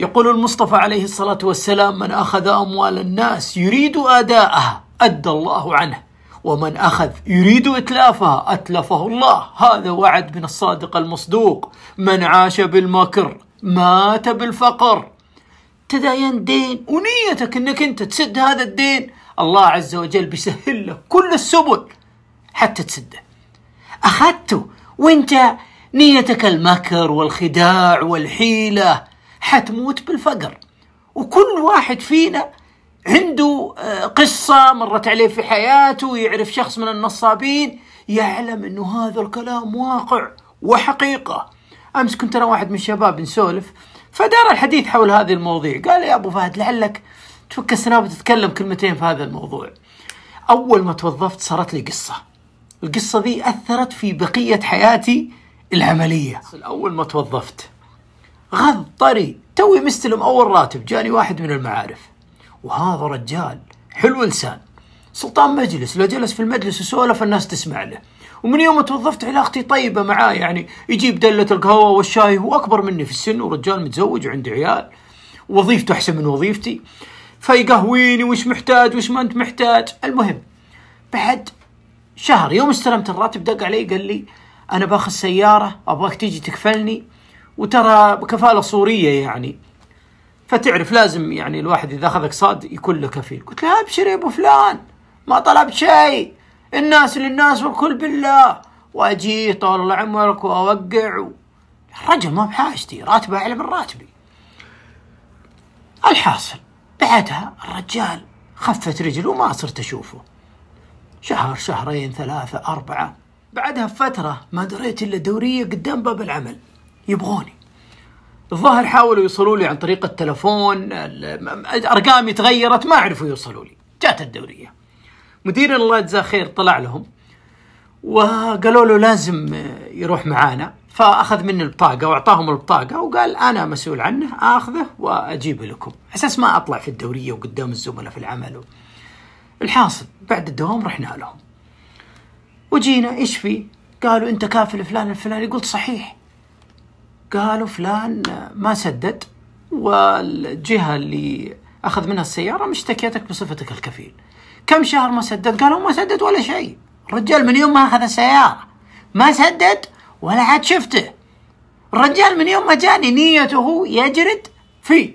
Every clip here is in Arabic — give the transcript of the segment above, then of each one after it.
يقول المصطفى عليه الصلاة والسلام من أخذ أموال الناس يريد أداءها أدى الله عنه ومن أخذ يريد إتلافها أتلفه الله هذا وعد من الصادق المصدوق من عاش بالمكر مات بالفقر تداين دين ونيتك أنك أنت تسد هذا الدين الله عز وجل بيسهل لك كل السبل حتى تسده أخذته وانت نيتك المكر والخداع والحيله حتموت بالفقر وكل واحد فينا عنده آه، قصة مرت عليه في حياته يعرف شخص من النصابين يعلم أنه هذا الكلام واقع وحقيقة أمس كنت أنا واحد من الشباب نسولف فدار الحديث حول هذه المواضيع قال يا أبو فهد لعلك تفك السناب وتتكلم كلمتين في هذا الموضوع أول ما توظفت صارت لي قصة القصة ذي أثرت في بقية حياتي العملية أول ما توظفت غض طري توي مستلم أول راتب جاني واحد من المعارف وهذا رجال حلو لسان سلطان مجلس لو جلس في المجلس وسولف الناس تسمع له ومن يوم توظفت علاقتي طيبة معاه يعني يجيب دلة القهوة والشاي هو أكبر مني في السن ورجال متزوج وعنده عيال وظيفته أحسن من وظيفتي فيقهويني وش محتاج وش ما أنت محتاج المهم بعد شهر يوم استلمت الراتب دق علي قال لي أنا باخذ سيارة أبغاك تيجي تكفلني وترى كفاله صوريه يعني فتعرف لازم يعني الواحد اذا اخذك صاد يكون له كفيل قلت له ابشر يا ابو فلان ما طلبت شيء الناس للناس والكل بالله واجي طال عمرك واوقع و... الرجل ما بحاجتي راتبه اعلى من راتبي الحاصل بعدها الرجال خفت رجله وما صرت اشوفه شهر شهرين ثلاثة أربعة بعدها بفترة ما دريت إلا دورية قدام باب العمل يبغوني الظاهر حاولوا يوصلوا لي عن طريق التلفون ارقامي تغيرت ما عرفوا يوصلوا لي جات الدوريه مدير الله يجزاه خير طلع لهم وقالوا له لازم يروح معانا فاخذ مني البطاقه واعطاهم البطاقه وقال انا مسؤول عنه اخذه واجيبه لكم اساس ما اطلع في الدوريه وقدام الزملاء في العمل الحاصل بعد الدوام رحنا لهم وجينا ايش في قالوا انت كافل فلان الفلاني قلت صحيح قالوا فلان ما سدد والجهة اللي أخذ منها السيارة مشتكيتك بصفتك الكفيل كم شهر ما سدد قالوا ما سدد ولا شيء الرجال من يوم ما أخذ السيارة ما سدد ولا عاد شفته الرجال من يوم ما جاني نيته يجرد فيه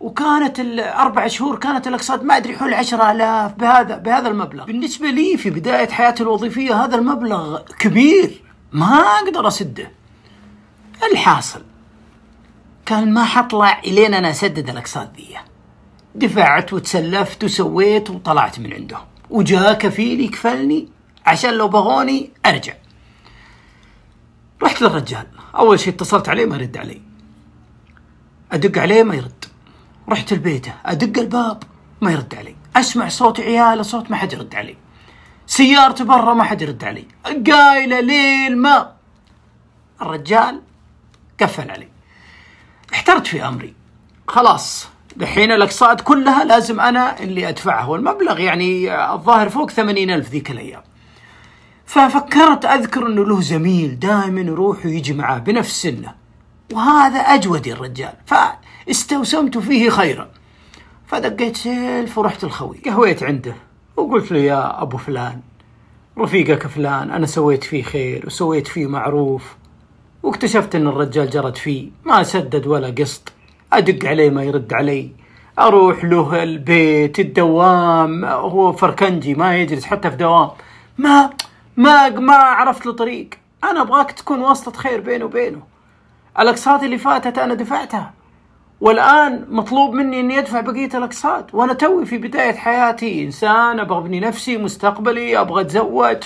وكانت الأربع شهور كانت الأقساط ما أدري حول عشرة آلاف بهذا بهذا المبلغ بالنسبة لي في بداية حياتي الوظيفية هذا المبلغ كبير ما أقدر أسده الحاصل كان ما حطلع الين انا اسدد الاقساط ذي دفعت وتسلفت وسويت وطلعت من عندهم وجاء كفيل يكفلني عشان لو بغوني ارجع رحت للرجال اول شيء اتصلت عليه ما يرد علي ادق عليه ما يرد رحت لبيته ادق الباب ما يرد علي اسمع صوت عياله صوت ما حد يرد علي سيارته برا ما حد يرد علي قايله ليل ما الرجال قفل علي احترت في امري خلاص دحين الاقساط كلها لازم انا اللي ادفعها والمبلغ يعني الظاهر فوق ثمانين الف ذيك الايام ففكرت اذكر انه له زميل دائما يروح ويجي معاه بنفس سنه وهذا اجودي الرجال فاستوسمت فيه خيرا فدقيت سلف ورحت الخوي قهويت عنده وقلت له يا ابو فلان رفيقك فلان انا سويت فيه خير وسويت فيه معروف واكتشفت ان الرجال جرت فيه ما سدد ولا قسط ادق عليه ما يرد علي اروح له البيت الدوام هو فركنجي ما يجلس حتى في دوام ما ما ما عرفت له طريق انا ابغاك تكون واسطه خير بيني وبينه الاقساط اللي فاتت انا دفعتها والان مطلوب مني اني ادفع بقيه الاقساط وانا توي في بدايه حياتي انسان ابغى ابني نفسي مستقبلي ابغى اتزوج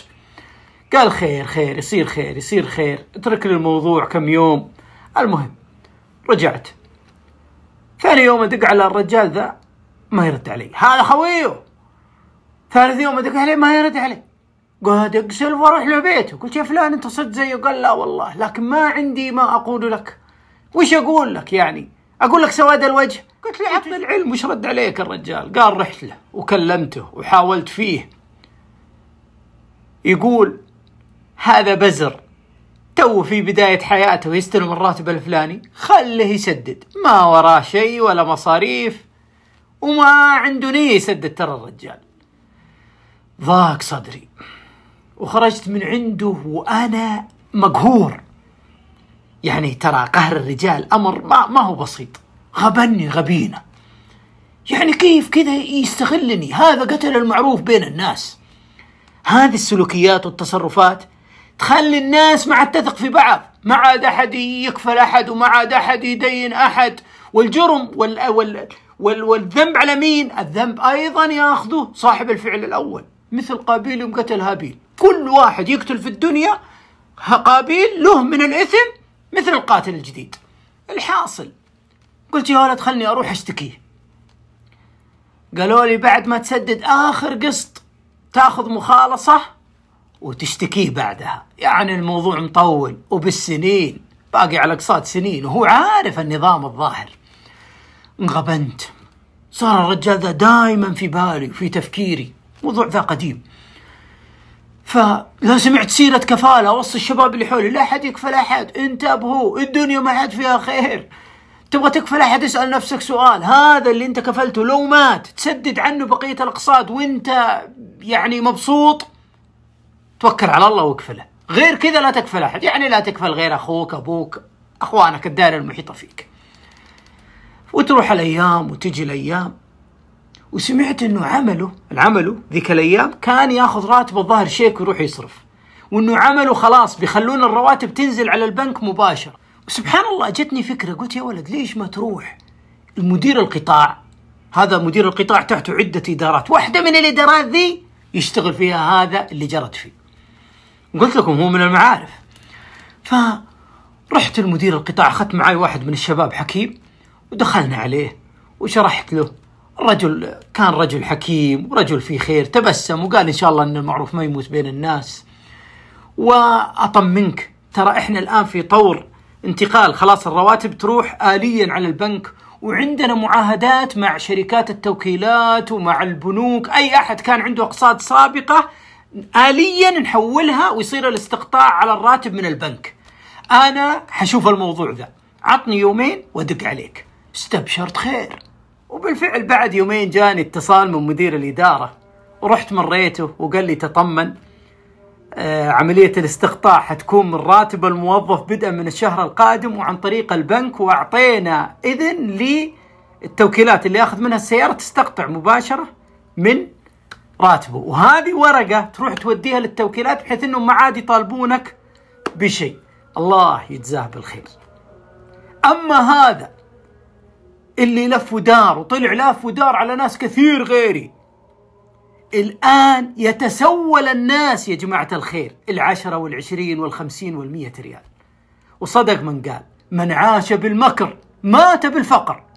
قال خير خير يصير خير يصير خير اترك لي الموضوع كم يوم المهم رجعت ثاني يوم ادق على الرجال ذا ما يرد علي هذا خويه ثالث يوم ادق عليه ما يرد علي قال ادق اقسل واروح بيته قلت يا فلان انت صرت زيه قال لا والله لكن ما عندي ما اقول لك وش اقول لك يعني اقول لك سواد الوجه قلت له عطني العلم وش رد عليك الرجال قال رحت له وكلمته وحاولت فيه يقول هذا بزر تو في بداية حياته يستلم الراتب الفلاني خله يسدد ما وراه شيء ولا مصاريف وما عنده نية يسدد ترى الرجال ضاق صدري وخرجت من عنده وأنا مقهور يعني ترى قهر الرجال أمر ما, ما هو بسيط غبني غبينه يعني كيف كذا يستغلني هذا قتل المعروف بين الناس هذه السلوكيات والتصرفات تخلي الناس ما عاد تثق في بعض ما عاد أحد يكفل أحد وما عاد أحد يدين أحد والجرم وال... وال... وال... والذنب على مين الذنب أيضا يأخذه صاحب الفعل الأول مثل قابيل يوم قتل هابيل كل واحد يقتل في الدنيا قابيل له من الإثم مثل القاتل الجديد الحاصل قلت يا ولد خلني أروح أشتكيه قالوا لي بعد ما تسدد آخر قسط تاخذ مخالصة وتشتكيه بعدها يعني الموضوع مطول وبالسنين باقي على اقساط سنين وهو عارف النظام الظاهر انغبنت صار الرجال ذا دائما في بالي وفي تفكيري موضوع ذا قديم فلا سمعت سيرة كفالة أوصي الشباب اللي حولي لا حد يكفل أحد انتبهوا الدنيا ما حد فيها خير تبغى تكفل أحد اسأل نفسك سؤال هذا اللي أنت كفلته لو مات تسدد عنه بقية الأقساط وأنت يعني مبسوط توكل على الله واقفله غير كذا لا تكفل احد يعني لا تكفل غير اخوك ابوك اخوانك الدائره المحيطه فيك وتروح الايام وتجي الايام وسمعت انه عمله العمله ذيك الايام كان ياخذ راتبه الظاهر شيك ويروح يصرف وانه عمله خلاص بيخلون الرواتب تنزل على البنك مباشره وسبحان الله جتني فكره قلت يا ولد ليش ما تروح المدير القطاع هذا مدير القطاع تحته عده ادارات واحده من الادارات ذي يشتغل فيها هذا اللي جرت فيه قلت لكم هو من المعارف فرحت المدير القطاع اخذت معي واحد من الشباب حكيم ودخلنا عليه وشرحت له الرجل كان رجل حكيم ورجل فيه خير تبسم وقال ان شاء الله ان المعروف ما يموت بين الناس واطمنك ترى احنا الان في طور انتقال خلاص الرواتب تروح آليا على البنك وعندنا معاهدات مع شركات التوكيلات ومع البنوك أي أحد كان عنده أقساط سابقة آليا نحولها ويصير الاستقطاع على الراتب من البنك أنا حشوف الموضوع ذا عطني يومين وأدق عليك استبشرت خير وبالفعل بعد يومين جاني اتصال من مدير الإدارة ورحت مريته وقال لي تطمن آه عملية الاستقطاع حتكون من راتب الموظف بدءا من الشهر القادم وعن طريق البنك وأعطينا إذن للتوكيلات اللي أخذ منها السيارة تستقطع مباشرة من راتبه وهذه ورقة تروح توديها للتوكيلات بحيث أنهم ما عاد يطالبونك بشيء الله يجزاه بالخير أما هذا اللي لف ودار وطلع لف ودار على ناس كثير غيري الآن يتسول الناس يا جماعة الخير العشرة والعشرين والخمسين والمية ريال وصدق من قال من عاش بالمكر مات بالفقر